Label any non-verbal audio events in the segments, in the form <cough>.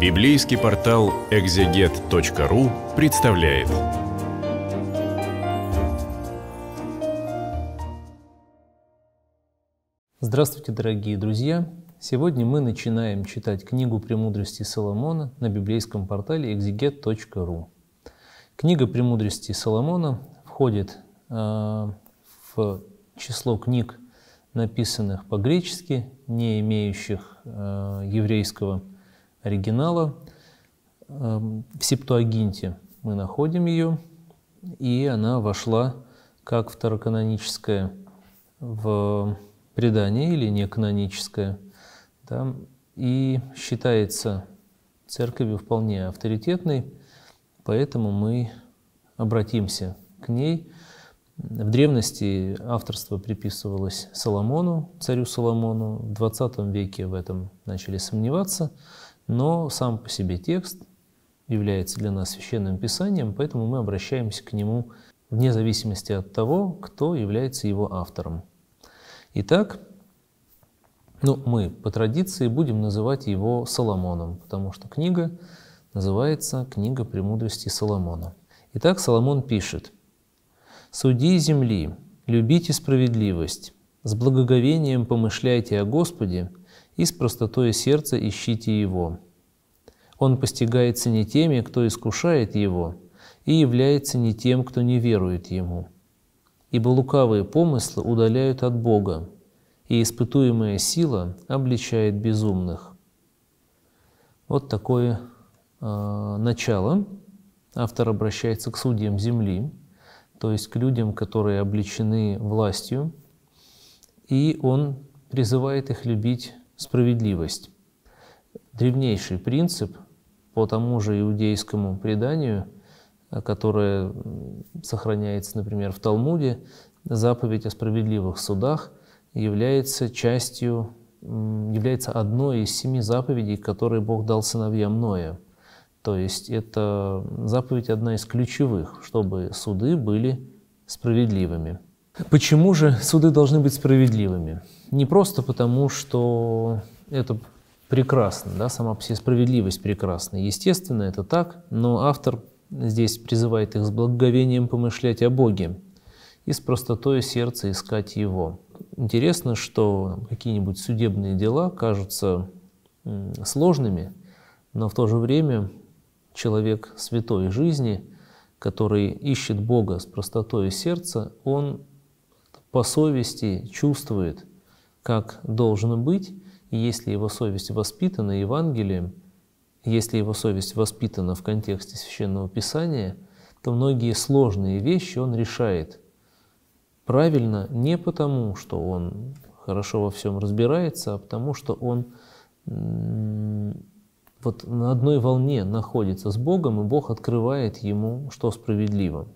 Библейский портал экзегет.ру представляет. Здравствуйте, дорогие друзья! Сегодня мы начинаем читать книгу «Премудрости Соломона» на библейском портале exeget.ru. Книга «Премудрости Соломона» входит э, в число книг, написанных по-гречески, не имеющих э, еврейского оригинала. Эм, в Септуагинте мы находим ее, и она вошла как второканоническая в предание или неканоническая да, и считается церковью вполне авторитетной, поэтому мы обратимся к ней. В древности авторство приписывалось Соломону, царю Соломону. В 20 веке в этом начали сомневаться – но сам по себе текст является для нас священным писанием, поэтому мы обращаемся к нему вне зависимости от того, кто является его автором. Итак, ну, мы по традиции будем называть его Соломоном, потому что книга называется «Книга премудрости Соломона». Итак, Соломон пишет «Суди земли, любите справедливость, с благоговением помышляйте о Господе, и с простотой сердца ищите Его. Он постигается не теми, кто искушает Его, и является не тем, кто не верует Ему. Ибо лукавые помыслы удаляют от Бога, и испытуемая сила обличает безумных. Вот такое э, начало. Автор обращается к судьям земли, то есть к людям, которые обличены властью, и он призывает их любить справедливость. Древнейший принцип по тому же иудейскому преданию, э, которое сохраняется, например, в Талмуде, заповедь о справедливых судах является частью, является одной из семи заповедей, которые Бог дал сыновьям Ноя. То есть это заповедь одна из ключевых, чтобы суды были справедливыми. Почему же суды должны быть справедливыми? Не просто потому, что это прекрасно, да, сама по справедливость прекрасна. Естественно, это так, но автор здесь призывает их с благоговением помышлять о Боге и с простотой сердца искать Его. Интересно, что какие-нибудь судебные дела кажутся сложными, но в то же время человек святой жизни, который ищет Бога с простотой сердца, он по совести чувствует, как должно быть, и если его совесть воспитана Евангелием, если его совесть воспитана в контексте Священного Писания, то многие сложные вещи он решает правильно не потому, что он хорошо во всем разбирается, а потому что он вот на одной волне находится с Богом, и Бог открывает ему, что справедливо.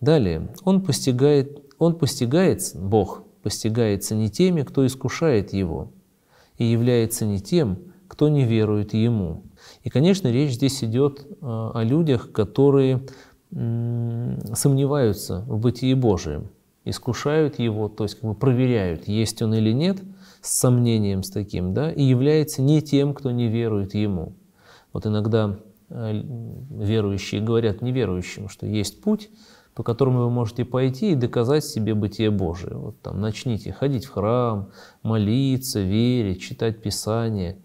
Далее, он постигает, он постигается, Бог постигается не теми, кто искушает его, и является не тем, кто не верует ему. И, конечно, речь здесь идет э, о людях, которые сомневаются в бытии Божьем, искушают его, то есть как бы проверяют, есть он или нет, с сомнением с таким, да, и является не тем, кто не верует ему. Вот иногда э, верующие говорят неверующим, что есть путь, по которому вы можете пойти и доказать себе бытие Божие. Вот там начните ходить в храм, молиться, верить, читать Писание.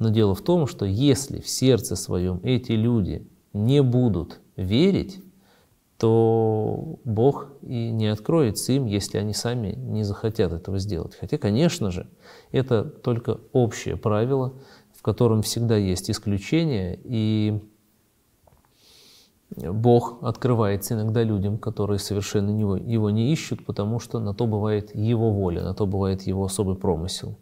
Но дело в том, что если в сердце своем эти люди не будут верить, то Бог и не откроется им, если они сами не захотят этого сделать. Хотя, конечно же, это только общее правило, в котором всегда есть исключение и Бог открывается иногда людям, которые совершенно него, его не ищут, потому что на то бывает его воля, на то бывает его особый промысел.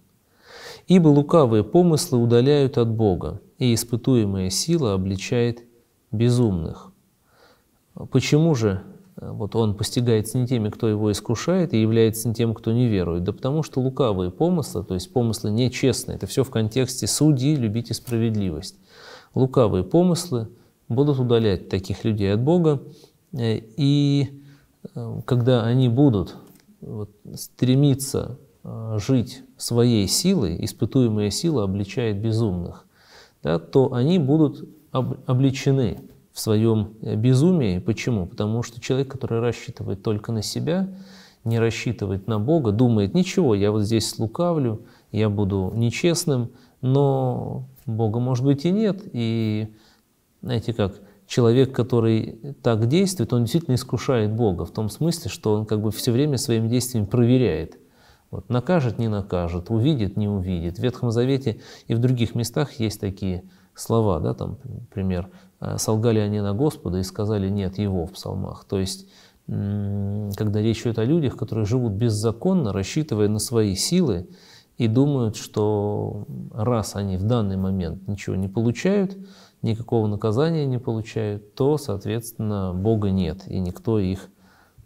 Ибо лукавые помыслы удаляют от Бога, и испытуемая сила обличает безумных. Почему же э, вот он постигается не теми, кто его искушает, и является не тем, кто не верует? Да потому что лукавые помыслы, то есть помыслы нечестные, это все в контексте судьи, любите справедливость. Лукавые помыслы – будут удалять таких людей от Бога, э, и э, когда они будут вот, стремиться э, жить своей силой, испытуемая сила обличает безумных, да, то они будут обличены в своем безумии. Почему? Потому что человек, который рассчитывает только на себя, не рассчитывает на Бога, думает, ничего, я вот здесь слукавлю, я буду нечестным, но Бога, может быть, и нет, и знаете, как человек, который так действует, он действительно искушает Бога в том смысле, что он как бы все время своим действием проверяет. Вот, накажет, не накажет, увидит, не увидит. В Ветхом Завете и в других местах есть такие слова, да, там, например, «А, «солгали они на Господа и сказали нет Его» в псалмах. То есть, когда речь идет о людях, которые живут беззаконно, рассчитывая на свои силы, и думают, что раз они в данный момент ничего не получают, никакого наказания не получают, то, соответственно, Бога нет, и никто их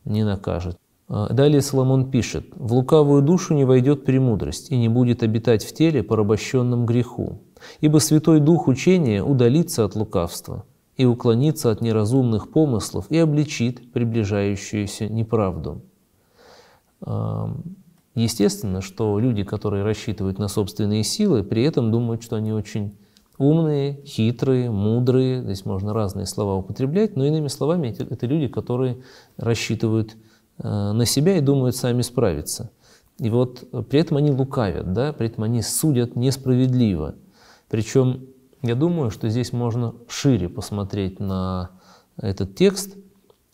не накажет. А, далее Соломон пишет, «В лукавую душу не войдет премудрость, и не будет обитать в теле, порабощенном греху, ибо Святой Дух учения удалится от лукавства и уклонится от неразумных помыслов и обличит приближающуюся неправду». А, естественно, что люди, которые рассчитывают на собственные силы, при этом думают, что они очень умные, хитрые, мудрые, здесь можно разные слова употреблять, но иными словами это люди, которые рассчитывают э, на себя и думают сами справиться. И вот э, при этом они лукавят, да, при этом они судят несправедливо. Причем я думаю, что здесь можно шире посмотреть на этот текст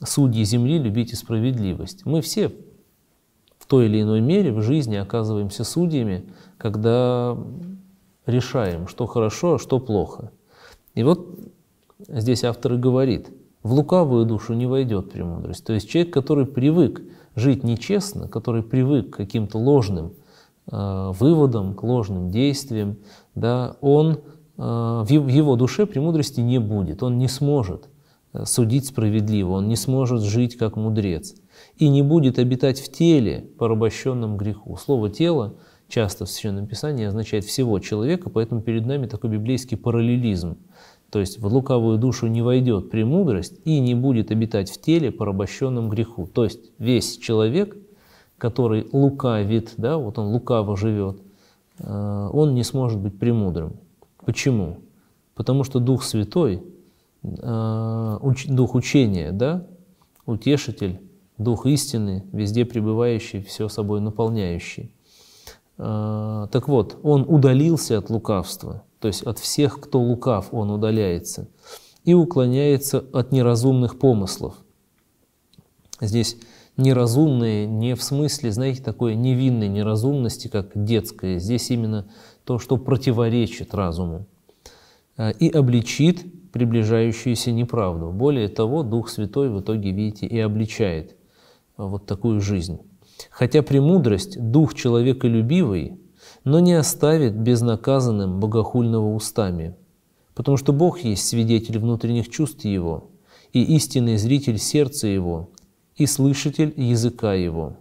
«Судьи земли, любите справедливость». Мы все в той или иной мере в жизни оказываемся судьями, когда решаем, что хорошо, а что плохо. И вот здесь автор и говорит, в лукавую душу не войдет премудрость. То есть человек, который привык жить нечестно, который привык к каким-то ложным э, выводам, к ложным действиям, да, он, э, в его душе премудрости не будет, он не сможет э, судить справедливо, он не сможет жить как мудрец и не будет обитать в теле, порабощенном греху. Слово «тело» часто в Священном Писании означает всего человека, поэтому перед нами такой библейский параллелизм. То есть в лукавую душу не войдет премудрость и не будет обитать в теле, порабощенном греху. То есть весь человек, который лукавит, да, вот он лукаво живет, э, он не сможет быть премудрым. Почему? Потому что Дух Святой, э, Дух учения, да, утешитель, Дух истины, везде пребывающий, все собой наполняющий – Э, так вот, он удалился от лукавства, то есть от всех, кто лукав, он удаляется, и уклоняется от неразумных помыслов. Здесь неразумные не в смысле, знаете, такой невинной неразумности, как детская. Здесь именно то, что противоречит разуму э, и обличит приближающуюся неправду. Более того, Дух Святой в итоге, видите, и обличает э, вот такую жизнь хотя премудрость – дух человеколюбивый, но не оставит безнаказанным богохульного устами, потому что Бог есть свидетель внутренних чувств его, и истинный зритель сердца его, и слышатель языка его».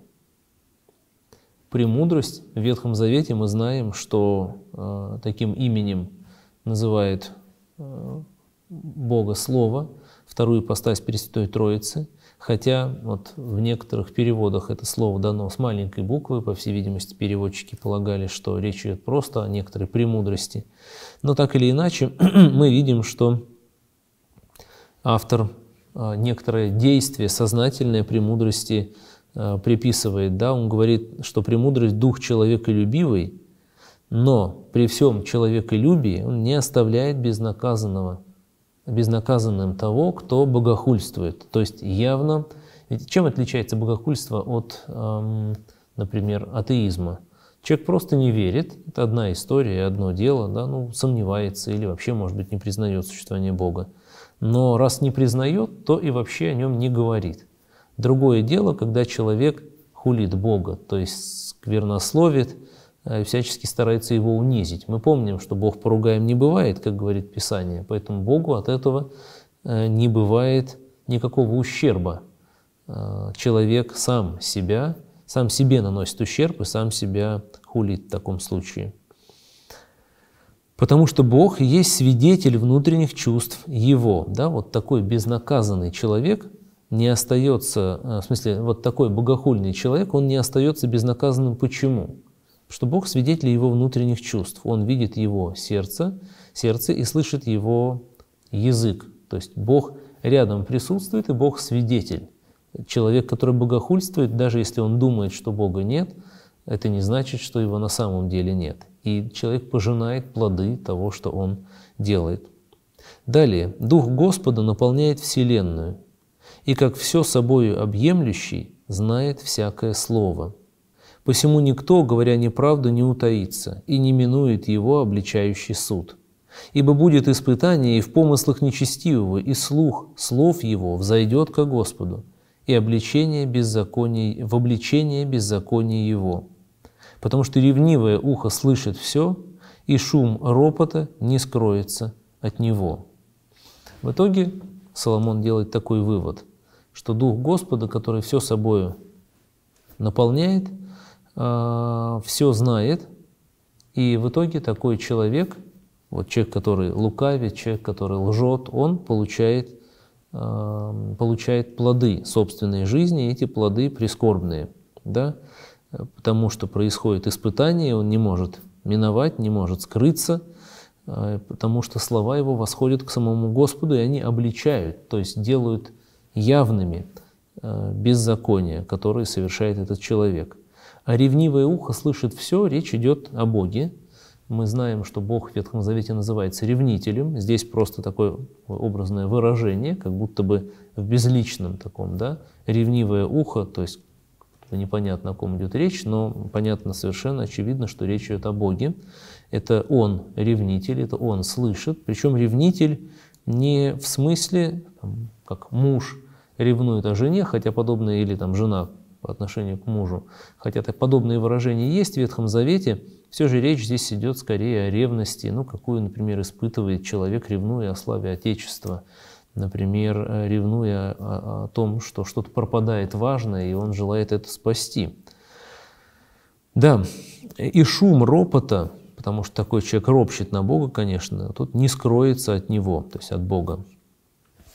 Премудрость в Ветхом Завете мы знаем, что э, таким именем называет э, Бога Слово, вторую постась Пресвятой Троицы – Хотя вот в некоторых переводах это слово дано с маленькой буквы, по всей видимости, переводчики полагали, что речь идет просто о некоторой премудрости. Но так или иначе, <clears throat> мы видим, что автор а, некоторое действие сознательное премудрости а, приписывает. Да? Он говорит, что премудрость – дух человеколюбивый, но при всем человеколюбии он не оставляет безнаказанного – безнаказанным того, кто богохульствует. То есть явно... Ведь чем отличается богохульство от, эм, например, атеизма? Человек просто не верит, это одна история, одно дело, да, ну, сомневается или вообще, может быть, не признает существование Бога. Но раз не признает, то и вообще о нем не говорит. Другое дело, когда человек хулит Бога, то есть сквернословит, Э, всячески старается его унизить. Мы помним, что Бог поругаем не бывает, как говорит Писание, поэтому Богу от этого э, не бывает никакого ущерба. Э, человек сам себя, сам себе наносит ущерб и сам себя хулит в таком случае. Потому что Бог есть свидетель внутренних чувств Его. Да? Вот такой безнаказанный человек не остается, в смысле, вот такой богохульный человек, он не остается безнаказанным. Почему? что Бог свидетель его внутренних чувств. Он видит его сердце, сердце и слышит его язык. То есть Бог рядом присутствует, и Бог свидетель. Человек, который богохульствует, даже если он думает, что Бога нет, это не значит, что его на самом деле нет. И человек пожинает плоды того, что он делает. Далее. Дух Господа наполняет Вселенную, и как все собою объемлющий знает всякое слово – Посему никто, говоря неправду, не утаится и не минует его обличающий суд. Ибо будет испытание и в помыслах нечестивого, и слух слов его взойдет ко Господу, и обличение беззаконий, в обличение беззакония его. Потому что ревнивое ухо слышит все, и шум ропота не скроется от него». В итоге Соломон делает такой вывод, что Дух Господа, который все собою наполняет – Э, все знает, и в итоге такой человек, вот человек, который лукавит, человек, который лжет, он получает, э, получает плоды собственной жизни, и эти плоды прискорбные, да, потому что происходит испытание, он не может миновать, не может скрыться, э, потому что слова его восходят к самому Господу, и они обличают, то есть делают явными беззакония, которые совершает этот человек – а ревнивое ухо слышит все, речь идет о Боге. Мы знаем, что Бог в Ветхом Завете называется ревнителем. Здесь просто такое образное выражение, как будто бы в безличном таком, да, ревнивое ухо, то есть непонятно, о ком идет речь, но понятно совершенно, очевидно, что речь идет о Боге. Это Он ревнитель, это Он слышит. Причем ревнитель не в смысле, там, как муж ревнует о жене, хотя подобное, или там жена по отношению к мужу. Хотя подобные выражения есть в Ветхом Завете, все же речь здесь идет скорее о ревности, ну, какую, например, испытывает человек, ревнуя о славе Отечества, например, э, ревнуя о, о том, что что-то пропадает важное, и он желает это спасти. Да, и шум ропота, потому что такой человек ропщет на Бога, конечно, тут не скроется от него, то есть от Бога.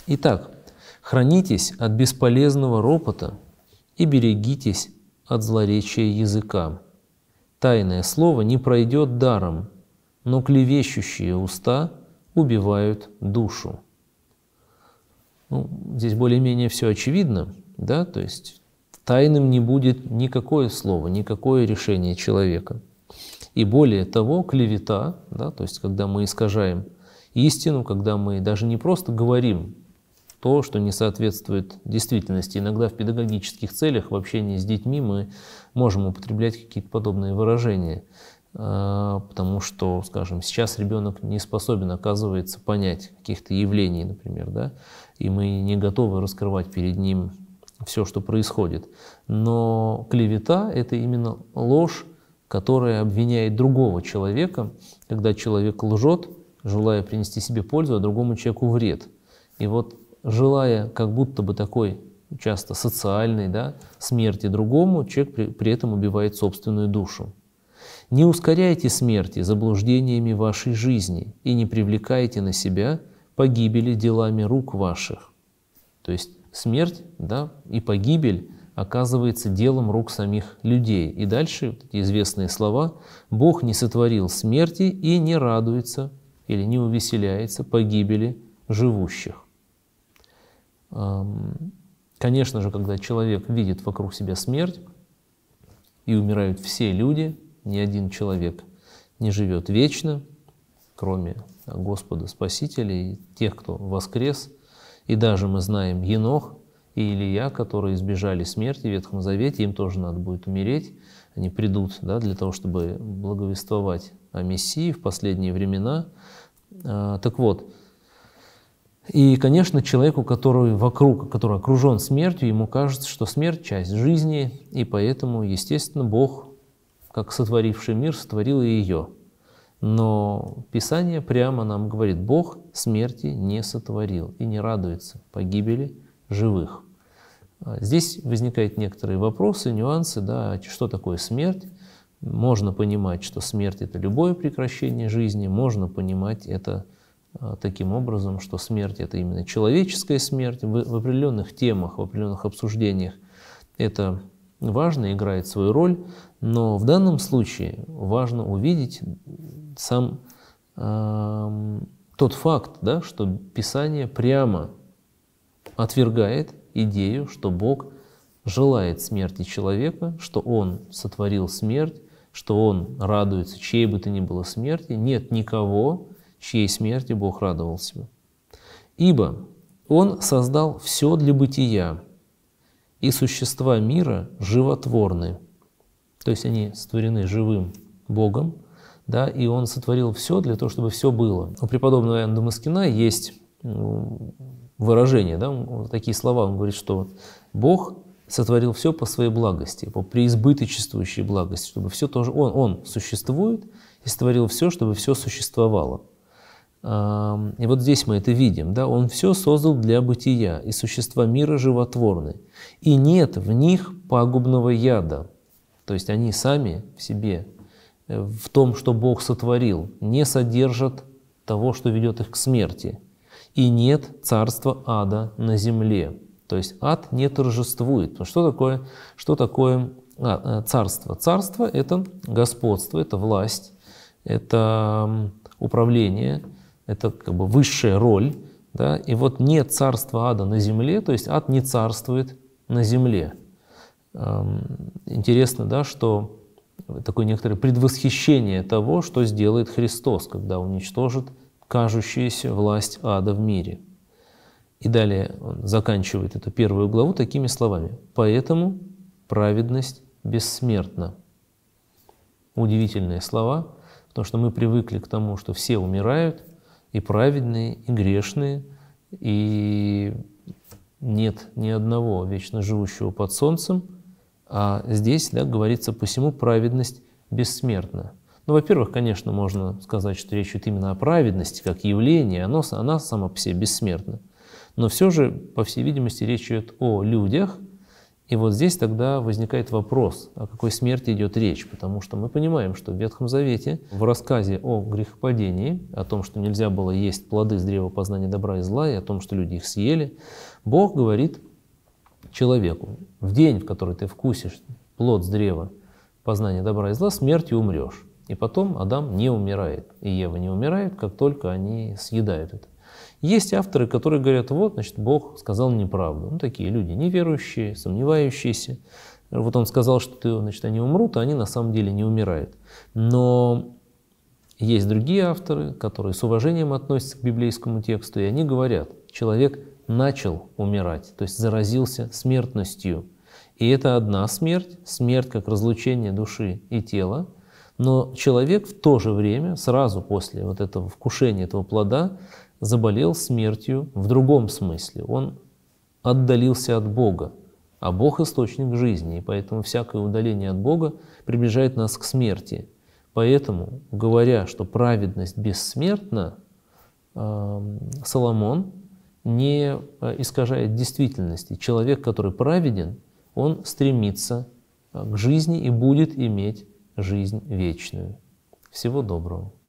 Итак, хранитесь от бесполезного ропота – и берегитесь от злоречия языка. Тайное слово не пройдет даром, но клевещущие уста убивают душу. Ну, здесь более-менее все очевидно, да, то есть тайным не будет никакое слово, никакое решение человека. И более того, клевета, да, то есть когда мы искажаем истину, когда мы даже не просто говорим то, что не соответствует действительности. Иногда в педагогических целях, в общении с детьми мы можем употреблять какие-то подобные выражения, э, потому что, скажем, сейчас ребенок не способен, оказывается, понять каких-то явлений, например, да, и мы не готовы раскрывать перед ним все, что происходит. Но клевета – это именно ложь, которая обвиняет другого человека, когда человек лжет, желая принести себе пользу, а другому человеку вред. И вот желая как будто бы такой часто социальной да, смерти другому, человек при, при этом убивает собственную душу. Не ускоряйте смерти заблуждениями вашей жизни и не привлекайте на себя погибели делами рук ваших. То есть смерть да, и погибель оказывается делом рук самих людей. И дальше вот эти известные слова «Бог не сотворил смерти и не радуется или не увеселяется погибели живущих». Конечно же, когда человек видит вокруг себя смерть, и умирают все люди, ни один человек не живет вечно, кроме Господа Спасителя и тех, кто воскрес. И даже мы знаем Енох и Илья, которые избежали смерти в Ветхом Завете, им тоже надо будет умереть. Они придут да, для того, чтобы благовествовать о Мессии в последние времена. А, так вот, и, конечно, человеку, который вокруг, который окружен смертью, ему кажется, что смерть – часть жизни, и поэтому, естественно, Бог, как сотворивший мир, сотворил и ее. Но Писание прямо нам говорит, Бог смерти не сотворил и не радуется погибели живых. А здесь возникают некоторые вопросы, нюансы, да, а что такое смерть. Можно понимать, что смерть – это любое прекращение жизни, можно понимать это а, таким образом, что смерть – это именно человеческая смерть. В, в определенных темах, в определенных обсуждениях это важно, играет свою роль, но в данном случае важно увидеть сам э, тот факт, да, что Писание прямо отвергает идею, что Бог желает смерти человека, что Он сотворил смерть, что Он радуется чьей бы то ни было смерти. Нет никого, чьей смерти Бог радовался. Ибо Он создал все для бытия, и существа мира животворны. То есть они створены живым Богом, да, и Он сотворил все для того, чтобы все было. У преподобного Иоанна Дамаскина есть выражение, да, такие слова, он говорит, что Бог сотворил все по своей благости, по преизбыточествующей благости, чтобы все тоже он, он существует и сотворил все, чтобы все существовало. И вот здесь мы это видим, да, он все создал для бытия, и существа мира животворны, и нет в них пагубного яда. То есть они сами в себе, э, в том, что Бог сотворил, не содержат того, что ведет их к смерти. И нет царства ада на земле. То есть ад не торжествует. Ну, что такое, что такое а, э, царство? Царство – это господство, это власть, это управление – это как бы высшая роль. Да? И вот нет царства ада на земле, то есть ад не царствует на земле. Эм, интересно, да, что такое некоторое предвосхищение того, что сделает Христос, когда уничтожит кажущуюся власть ада в мире. И далее он заканчивает эту первую главу такими словами. «Поэтому праведность бессмертна». Удивительные слова, потому что мы привыкли к тому, что все умирают – и праведные, и грешные, и нет ни одного вечно живущего под солнцем, а здесь, да, говорится, посему праведность бессмертна. Ну, во-первых, конечно, можно сказать, что речь идет именно о праведности как явлении, оно, она сама по себе бессмертна. Но все же, по всей видимости, речь идет о людях – и вот здесь тогда возникает вопрос, о какой смерти идет речь, потому что мы понимаем, что в Ветхом Завете в рассказе о грехопадении, о том, что нельзя было есть плоды с древа познания добра и зла, и о том, что люди их съели, Бог говорит человеку, в день, в который ты вкусишь плод с древа познания добра и зла, смертью умрешь. И потом Адам не умирает, и Ева не умирает, как только они съедают это. Есть авторы, которые говорят, вот, значит, Бог сказал неправду. Ну, такие люди, неверующие, сомневающиеся. Вот он сказал, что ты, значит, они умрут, а они на самом деле не умирают. Но есть другие авторы, которые с уважением относятся к библейскому тексту, и они говорят, человек начал умирать, то есть заразился смертностью. И это одна смерть, смерть как разлучение души и тела, но человек в то же время, сразу после вот этого вкушения этого плода, заболел смертью в другом смысле. Он отдалился от Бога, а Бог – источник жизни, и поэтому всякое удаление от Бога приближает нас к смерти. Поэтому, говоря, что праведность бессмертна, эм, Соломон не э, искажает действительности. Человек, который праведен, он стремится э, к жизни и будет иметь жизнь вечную. Всего доброго.